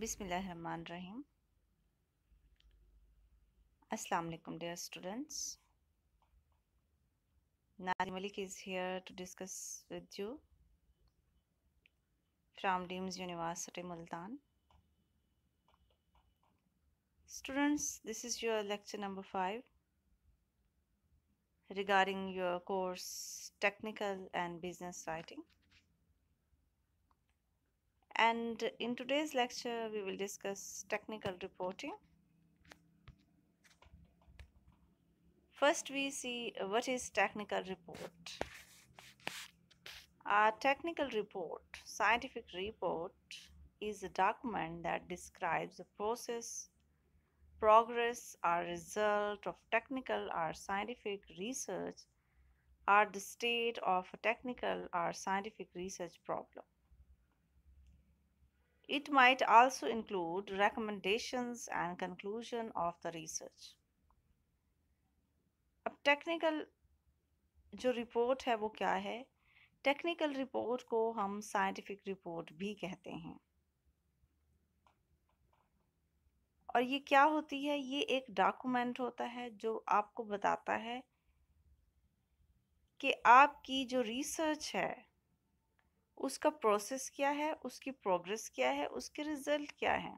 Bismillahirrahmanirrahim. Assalamu alaikum dear students. Nazim Malik is here to discuss with you from Deems University Multan. Students, this is your lecture number 5 regarding your course Technical and Business Writing and in today's lecture we will discuss technical reporting. First we see what is technical report. A technical report, scientific report is a document that describes the process, progress or result of technical or scientific research or the state of a technical or scientific research problem. It might also include recommendations and conclusion of the research. अब technical जो report है वो क्या है technical report को हम scientific report भी कहते हैं और ये क्या होती है ये एक डॉक्यूमेंट होता है जो आपको बताता है कि आपकी जो रिसर्च है उसका प्रोसेस क्या है उसकी प्रोग्रेस क्या है उसके रिज़ल्ट क्या है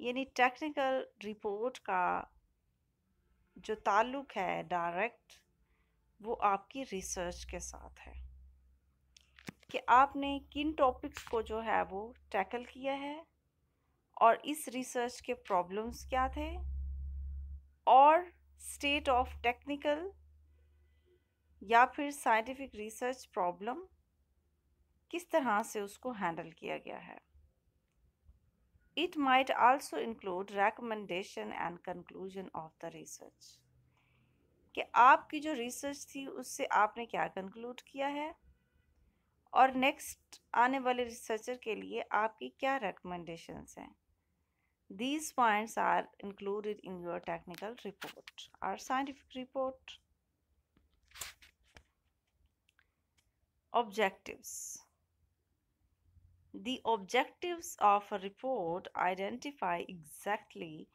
यानी टेक्निकल रिपोर्ट का जो ताल्लुक है डायरेक्ट वो आपकी रिसर्च के साथ है कि आपने किन टॉपिक्स को जो है वो टैकल किया है और इस रिसर्च के प्रॉब्लम्स क्या थे और स्टेट ऑफ टेक्निकल या फिर साइंटिफिक रिसर्च प्रॉब्लम किस तरह से उसको हैंडल किया गया है it might also include recommendation and conclusion of the research कि आपकी जो रिसर्च थी उससे आपने क्या कंक्लूड किया है और नेक्स्ट आने वाले रिसर्चर के लिए आपकी क्या रिकमेंडेशंस हैं these points are included in your technical report or scientific report objectives the objectives of a report identify exactly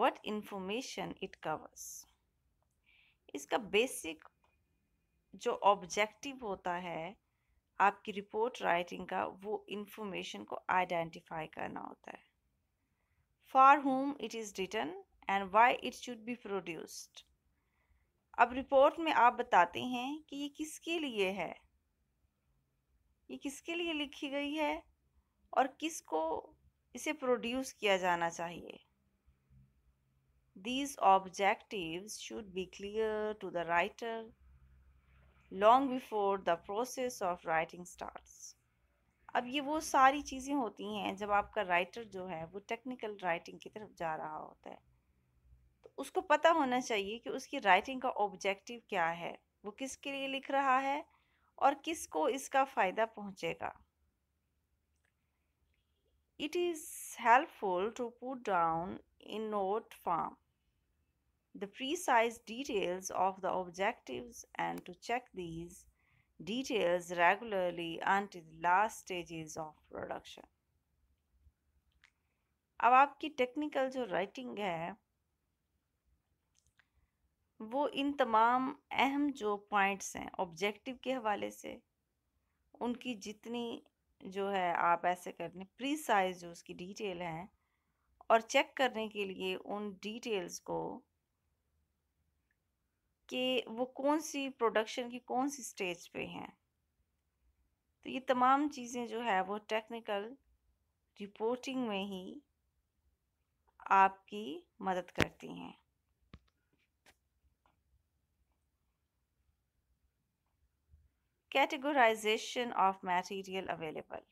what information it covers इसका बेसिक जो ऑब्जेक्टिव होता है आपकी रिपोर्ट राइटिंग का वो इन्फॉर्मेशन को आइडेंटिफाई करना होता है for whom it is written and why it should be produced अब रिपोर्ट में आप बताते हैं कि ये किसके लिए है ये किसके लिए लिखी गई है और किसको इसे प्रोड्यूस किया जाना चाहिए these objective should be clear to the writer long before the process of writing start अब ये वो सारी चीज़ें होती हैं जब आपका राइटर जो है वो टेक्निकल राइटिंग की तरफ जा रहा होता है तो उसको पता होना चाहिए कि उसकी राइटिंग का ऑब्जेक्टिव क्या है वो किसके लिए लिख रहा है और किसको इसका फ़ायदा पहुँचेगा it is helpful to put down in note form the size details of the objective and to check these details regularly and last stages of production अब आपकी टेक्निकल जो राइटिंग है वो इन तमाम अहम जो पॉइंट्स हैं ऑब्जेक्टिव के हवाले से उनकी जितनी जो है आप ऐसे कर लें प्री साइज जो उसकी डिटेल हैं और चेक करने के लिए उन डिटेल्स को कि वो कौन सी प्रोडक्शन की कौन सी स्टेज पे हैं तो ये तमाम चीज़ें जो है वो टेक्निकल रिपोर्टिंग में ही आपकी मदद करती हैं categorization of material available.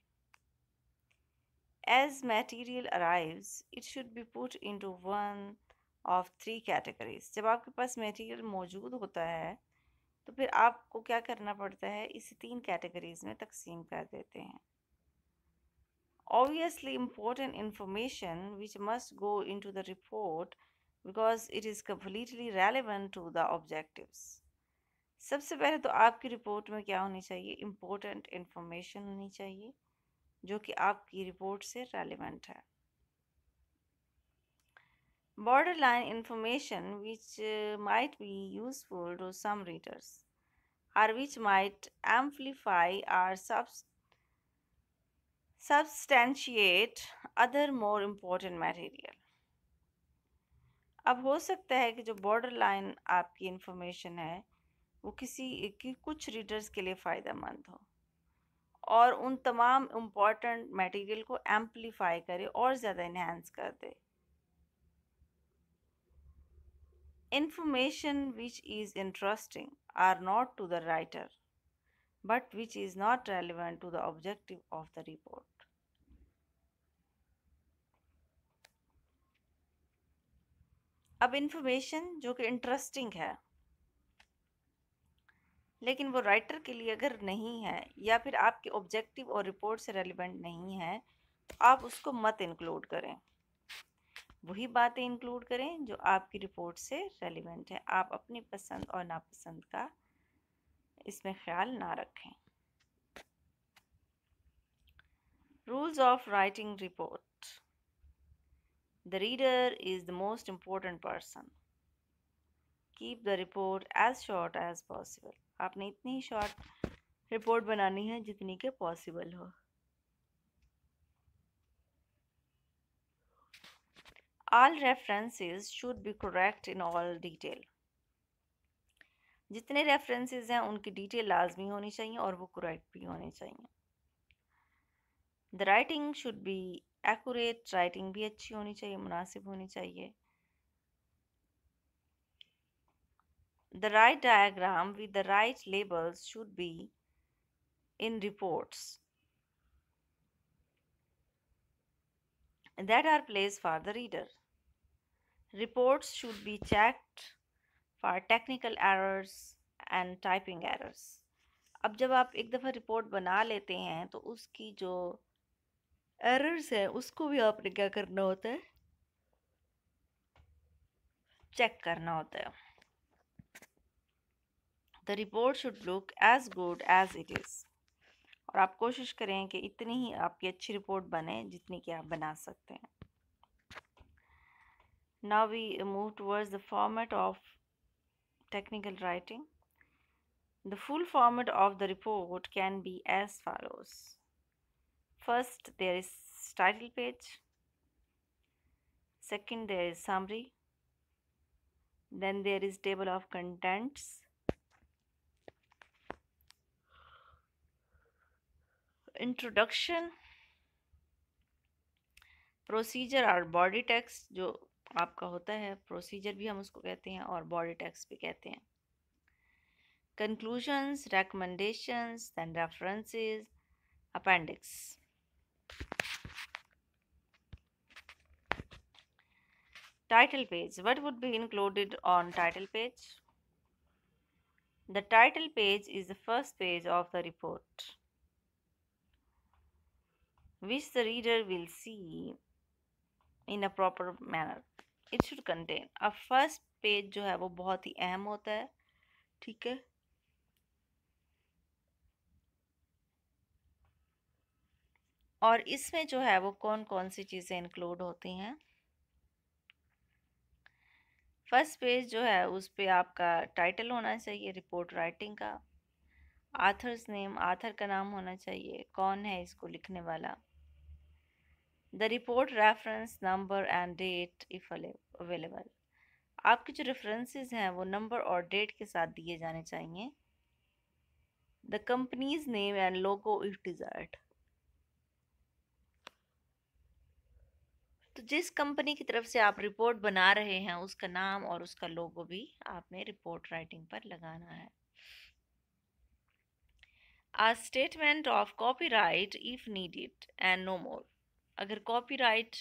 As material arrives, it should be put into one of three categories. जब आपके पास material मौजूद होता है तो फिर आपको क्या करना पड़ता है इसे तीन categories में तकसीम कर देते हैं obviously important information which must go into the report because it is completely relevant to the objectives. सबसे पहले तो आपकी रिपोर्ट में क्या होनी चाहिए इम्पोर्टेंट इन्फॉर्मेशन होनी चाहिए जो कि आपकी रिपोर्ट से रेलिवेंट है border line information which might be useful to some readers or which might amplify or sub substantiate other more important material अब हो सकता है कि जो बॉर्डर लाइन आपकी इन्फॉर्मेशन है वो किसी की कुछ रीडर्स के लिए फ़ायदा हो और उन तमाम इम्पॉर्टेंट मटेरियल को एम्पलीफाई करे और ज़्यादा इन्हेंस कर दे information which is interesting or not to the writer but which is not relevant to the objective of the report अब इन्फॉर्मेशन जो कि इंटरेस्टिंग है लेकिन वो राइटर के लिए अगर नहीं है या फिर आपके ऑब्जेक्टिव और रिपोर्ट से रेलिवेंट नहीं है तो आप उसको मत इंक्लूड करें वही बातें इंक्लूड करें जो आपकी रिपोर्ट से रेलिवेंट है आप अपनी पसंद और नापसंद का इसमें ख्याल ना रखें rules of writing report the reader is the most important person keep the report as short as possible आपने इतनी ही शॉर्ट रिपोर्ट बनानी है जितनी के पॉसिबल हो all references should be correct in all detail जितने रेफरेंसेस हैं उनकी डिटेल लाजमी होनी चाहिए और वो करेक्ट भी होने चाहिए the writing should be accurate writing भी अच्छी होनी चाहिए मुनासिब होनी चाहिए The right diagram with the right labels should be in reports that are placed for the reader. Reports should be checked for technical errors and typing errors. अब जब आप एक दफ़ा रिपोर्ट बना लेते हैं तो उसकी जो एरर्स हैं उसको भी आपने क्या करना होता है चेक करना होता है the report should look as good as it is और आप कोशिश करें कि इतनी ही आपकी अच्छी रिपोर्ट बने जितनी कि आप बना सकते हैं now we move towards the format of technical writing the full format of the report can be as follows first there is title page second there is summary then there is table of contents introduction procedure और body text जो आपका होता है procedure भी हम उसको कहते हैं और बॉडी टैक्स भी कहते हैं conclusions recommendations and references appendix title page what would be included on title page the title page is the first page of the report which the reader will see in a proper manner. It should contain. a first page jo hai wo bahut hi aham hota hai theek hai और इसमें जो है वो कौन कौन सी चीज़ें include होती हैं फर्स्ट पेज जो है उस पर आपका टाइटल होना चाहिए रिपोर्ट राइटिंग का आथर्स नेम आथर का नाम होना चाहिए कौन है इसको लिखने वाला the report reference number and date if available आपके जो रेफरेंसेस हैं वो नंबर और डेट के साथ दिए जाने चाहिए the company's name and logo if desired तो जिस कंपनी की तरफ से आप रिपोर्ट बना रहे हैं उसका नाम और उसका लोगो भी आपने रिपोर्ट राइटिंग पर लगाना है a statement of copyright if needed and no more अगर कॉपी राइट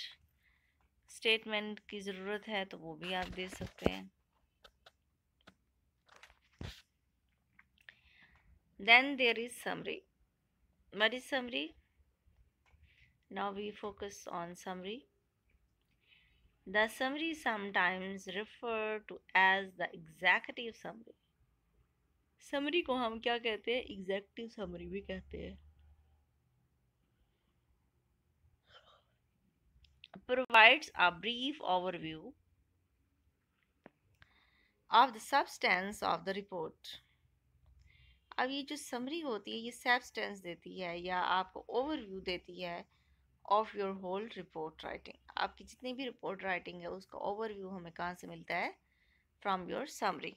स्टेटमेंट की जरूरत है तो वो भी आप दे सकते हैं then there is summary what is summary now we focus on summary the summary sometimes refer to as the executive summary summary को हम क्या कहते हैं एग्जैक्टिव समरी भी कहते हैं provides a brief overview of the substance of the report अब ये जो समरी होती है ये सब्सटेंस देती है या आपको ओवरव्यू देती है of your whole report writing आपकी जितनी भी रिपोर्ट राइटिंग है उसका ओवरव्यू हमें कहाँ से मिलता है from your summary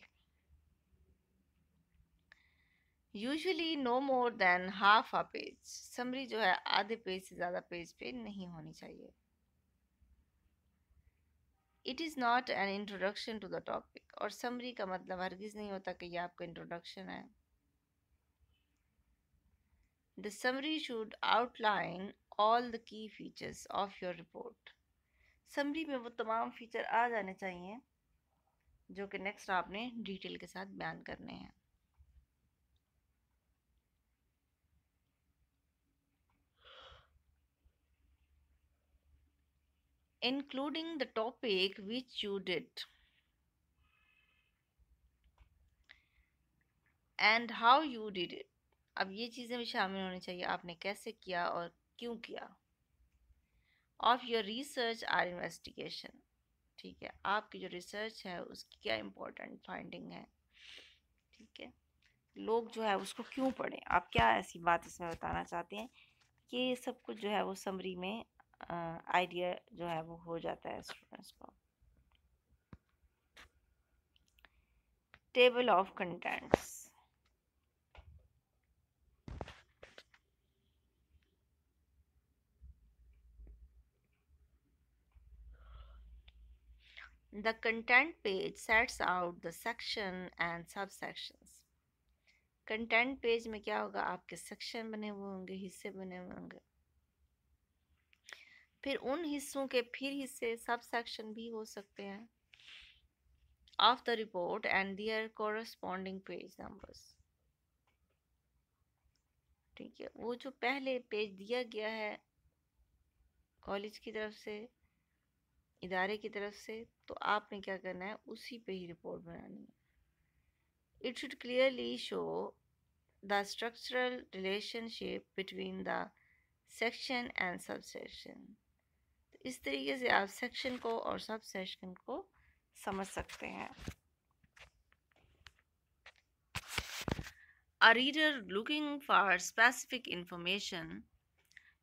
usually no more than half a page summary जो है आधे पेज से ज़्यादा पेज पे नहीं होनी चाहिए it is not an introduction to the topic और समरी का मतलब हरगिज़ नहीं होता कि यह आपका इंट्रोडक्शन है the summary should outline all the key features of your report summary में वो तमाम फीचर आ जाने चाहिए जो कि नेक्स्ट आपने डिटेल के साथ बयान करने हैं including the topic which you did and how you did it अब ये चीज़ें भी शामिल होनी चाहिए आपने कैसे किया और क्यों किया of your research or investigation ठीक है आपकी जो रिसर्च है उसकी क्या इम्पोर्टेंट फाइंडिंग है ठीक है लोग जो है उसको क्यों पढ़ें आप क्या ऐसी बात इसमें बताना चाहते हैं ये सब कुछ जो है वो समरी में आइडिया जो है वो हो जाता है स्टूडेंट्स को table of contents The content page sets out the section and subsections. Content page में क्या होगा आपके सेक्शन बने हुए होंगे हिस्से बने हुए होंगे फिर उन हिस्सों के फिर हिस्से सब सेक्शन भी हो सकते हैं of the report and their corresponding page numbers ठीक है वो जो पहले पेज दिया गया है कॉलेज की तरफ से इदारे की तरफ से तो आपने क्या करना है उसी पे ही रिपोर्ट बनानी है it should clearly show the structural relationship between the section and subsection इस तरीके से आप सेक्शन को और सब सेक्शन को समझ सकते हैं A reader looking for specific information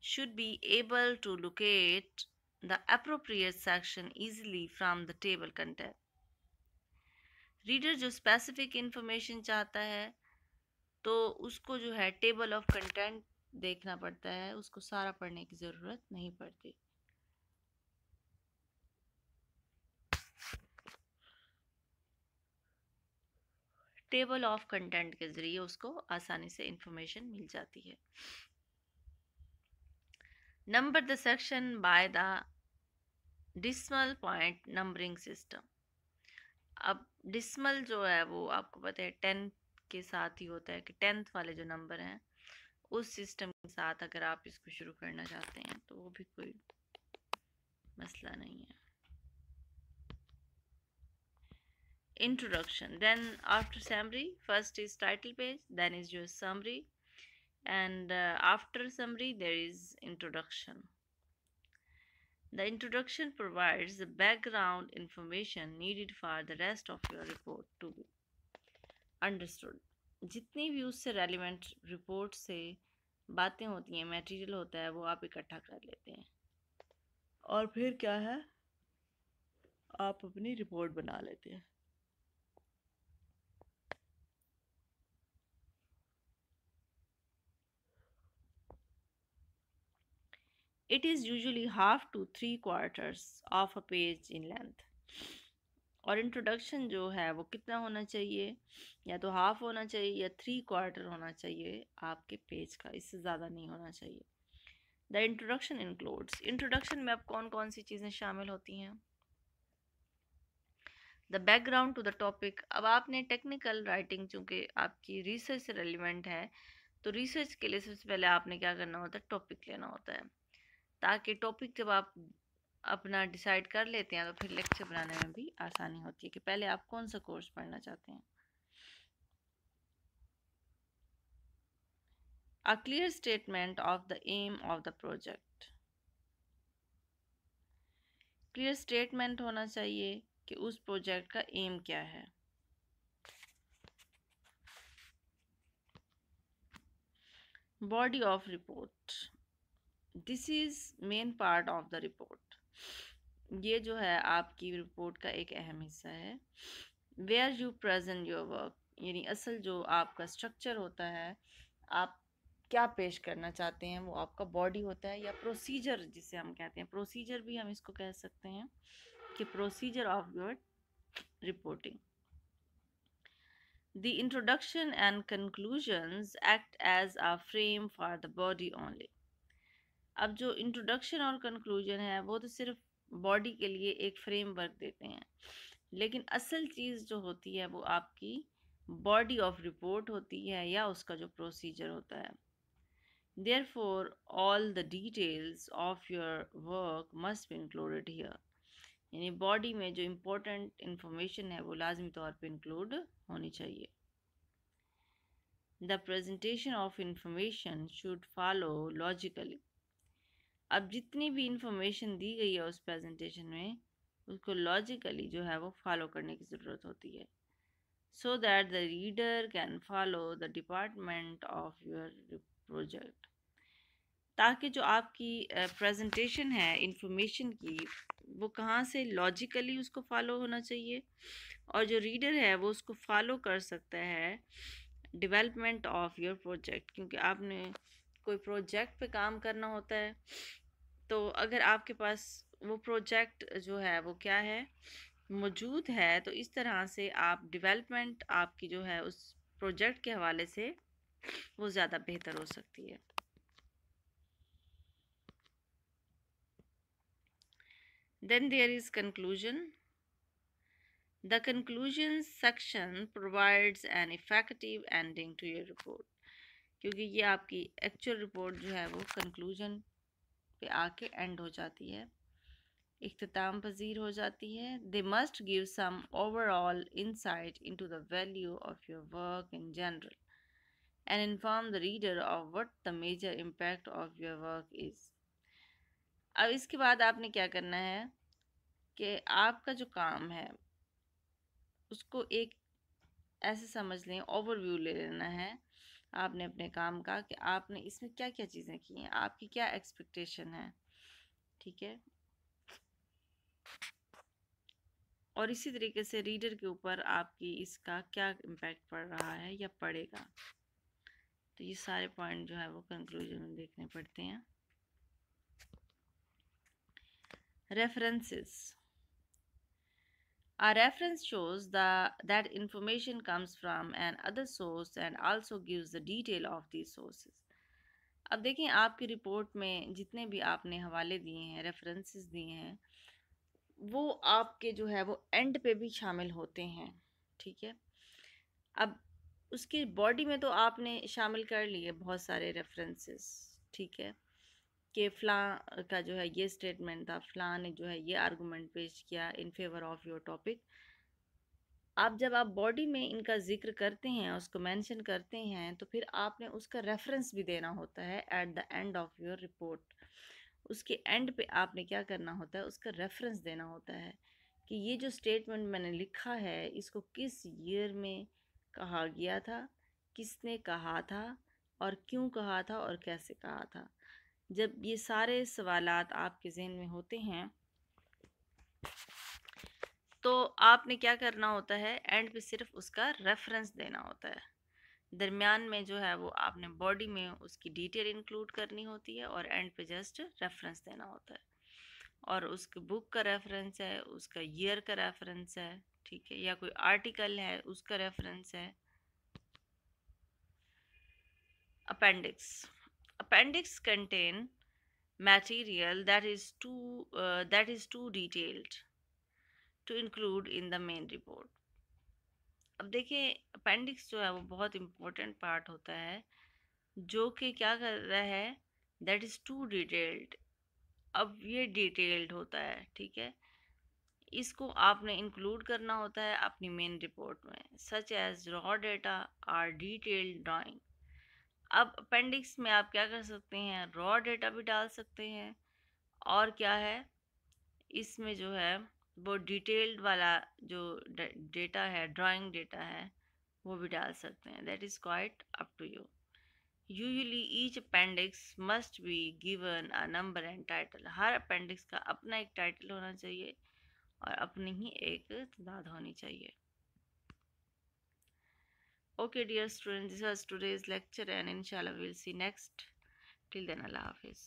should be able to locate the appropriate section easily from the table content. Reader जो स्पेसिफिक इन्फॉर्मेशन चाहता है तो उसको जो है टेबल ऑफ कंटेंट देखना पड़ता है उसको सारा पढ़ने की ज़रूरत नहीं पड़ती टेबल ऑफ कंटेंट के ज़रिए उसको आसानी से इंफॉर्मेशन मिल जाती है number the section by the decimal point numbering system अब डिसमल जो है वो आपको पता है टेंथ के साथ ही होता है कि टेंथ वाले जो नंबर हैं उस सिस्टम के साथ अगर आप इसको शुरू करना चाहते हैं तो वो भी कोई मसला नहीं है introduction then after summary first is title page then is your summary and uh, after summary there is introduction the introduction provides the background information needed for the rest of your report to be understood jitni bhi usse relevant report se baatein hoti hain material hota hai wo aap ikattha kar lete hain aur phir kya hai आप अपनी report बना लेते हैं it is usually half to three quarters of a page in length और introduction जो है वो कितना होना चाहिए या तो हाफ होना चाहिए या थ्री क्वार्टर होना चाहिए आपके पेज का इससे ज़्यादा नहीं होना चाहिए द इंट्रोडक्शन इंक्लूड्स इंट्रोडक्शन में अब कौन कौन सी चीज़ें शामिल होती हैं the background to the topic अब आपने टेक्निकल राइटिंग चूँकि आपकी रिसर्च से रेलिवेंट है तो रिसर्च के लिए सबसे पहले आपने क्या करना होता है टॉपिक लेना होता है ताकि टॉपिक जब आप अपना डिसाइड कर लेते हैं तो फिर लेक्चर बनाने में भी आसानी होती है कि पहले आप कौन सा कोर्स पढ़ना चाहते हैं a clear statement of the aim of the project clear statement होना चाहिए कि उस प्रोजेक्ट का एम क्या है body of report this is main part of the report ये जो है आपकी रिपोर्ट का एक अहम हिस्सा है where you present your work यानी असल जो आपका स्ट्रक्चर होता है आप क्या पेश करना चाहते हैं वो आपका बॉडी होता है या प्रोसीजर जिसे हम कहते हैं प्रोसीजर भी हम इसको कह सकते हैं कि procedure of your reporting the introduction and conclusions act as a frame for the body only अब जो इंट्रोडक्शन और कंक्लूजन है वो तो सिर्फ बॉडी के लिए एक फ्रेमवर्क देते हैं लेकिन असल चीज़ जो होती है वो आपकी बॉडी ऑफ रिपोर्ट होती है या उसका जो प्रोसीजर होता है therefore all the details of your work must be included here यानी बॉडी में जो इम्पोर्टेंट इन्फॉर्मेशन है वो लाजमी तौर पर इंक्लूड होनी चाहिए the presentation of information should follow logically अब जितनी भी इंफॉर्मेशन दी गई है उस प्रेजेंटेशन में उसको लॉजिकली जो है वो फॉलो करने की ज़रूरत होती है so that the reader can follow the development of your project ताकि जो आपकी प्रेजेंटेशन है इंफॉर्मेशन की वो कहाँ से लॉजिकली उसको फॉलो होना चाहिए और जो रीडर है वो उसको फॉलो कर सकता है डेवलपमेंट ऑफ योर प्रोजेक्ट क्योंकि आपने कोई प्रोजेक्ट पे काम करना होता है तो अगर आपके पास वो प्रोजेक्ट जो है वो क्या है मौजूद है तो इस तरह से आप डेवलपमेंट आपकी जो है उस प्रोजेक्ट के हवाले से वो ज़्यादा बेहतर हो सकती है then there is conclusion the conclusion section provides an effective ending to your report क्योंकि ये आपकी एक्चुअल रिपोर्ट जो है वो कंक्लूजन पे आके एंड हो जाती है इख्ताम पजीर हो जाती है they must give some overall insight into the value of your work in general and inform the reader of what the major impact of your work is अब इसके बाद आपने क्या करना है कि आपका जो काम है उसको एक ऐसे समझ लें ओवरव्यू ले लेना है आपने अपने काम का कि आपने इसमें क्या क्या चीज़ें की हैं आपकी क्या एक्सपेक्टेशन है ठीक है और इसी तरीके से रीडर के ऊपर आपकी इसका क्या इम्पैक्ट पड़ रहा है या पड़ेगा तो ये सारे पॉइंट जो है वो कंक्लूजन में देखने पड़ते हैं references A reference shows the, that information comes from an other source and also gives the detail of these sources. अब देखें आपकी रिपोर्ट में जितने भी आपने हवाले दिए हैं रेफरेंसेस दिए हैं वो आपके जो है वो एंड पे भी शामिल होते हैं ठीक है अब उसकी बॉडी में तो आपने शामिल कर लिए बहुत सारे रेफरेंसेस ठीक है कि फ़लाँ का जो है ये स्टेटमेंट था फ़लाँ ने जो है ये आर्गूमेंट पेश किया in favour of your topic आप जब आप बॉडी में इनका जिक्र करते हैं उसको मेंशन करते हैं तो फिर आपने उसका रेफरेंस भी देना होता है at the end of your report उसके एंड पे आपने क्या करना होता है उसका रेफरेंस देना होता है कि ये जो स्टेटमेंट मैंने लिखा है इसको किस ईयर में कहा गया था किसने कहा था और क्यों कहा था और कैसे कहा था जब ये सारे सवाल आपके जहन में होते हैं तो आपने क्या करना होता है एंड पे सिर्फ उसका रेफरेंस देना होता है दरमियान में जो है वो आपने बॉडी में उसकी डिटेल इंक्लूड करनी होती है और एंड पे जस्ट रेफरेंस देना होता है और उसके बुक का रेफरेंस है उसका ईयर का रेफरेंस है ठीक है या कोई आर्टिकल है उसका रेफरेंस है appendix appendix contain material that is too uh, that is too detailed to include in the main report अब देखिए अपेंडिक्स जो है वो बहुत इम्पोर्टेंट पार्ट होता है जो कि क्या कर रहा है दैट इज़ टू डिटेल्ड अब ये डिटेल्ड होता है ठीक है इसको आपने इंक्लूड करना होता है अपनी मेन रिपोर्ट में such as raw data or detailed drawing अब अपेंडिक्स में आप क्या कर सकते हैं रॉ डेटा भी डाल सकते हैं और क्या है इसमें जो है वो डिटेल्ड वाला जो डेटा है ड्राइंग डेटा है वो भी डाल सकते हैं that is quite up to you usually each appendix must be given a number and title हर अपेंडिक्स का अपना एक टाइटल होना चाहिए और अपनी ही एक तादाद होनी चाहिए okay dear students this was today's lecture and inshallah we'll see next till then allah hafiz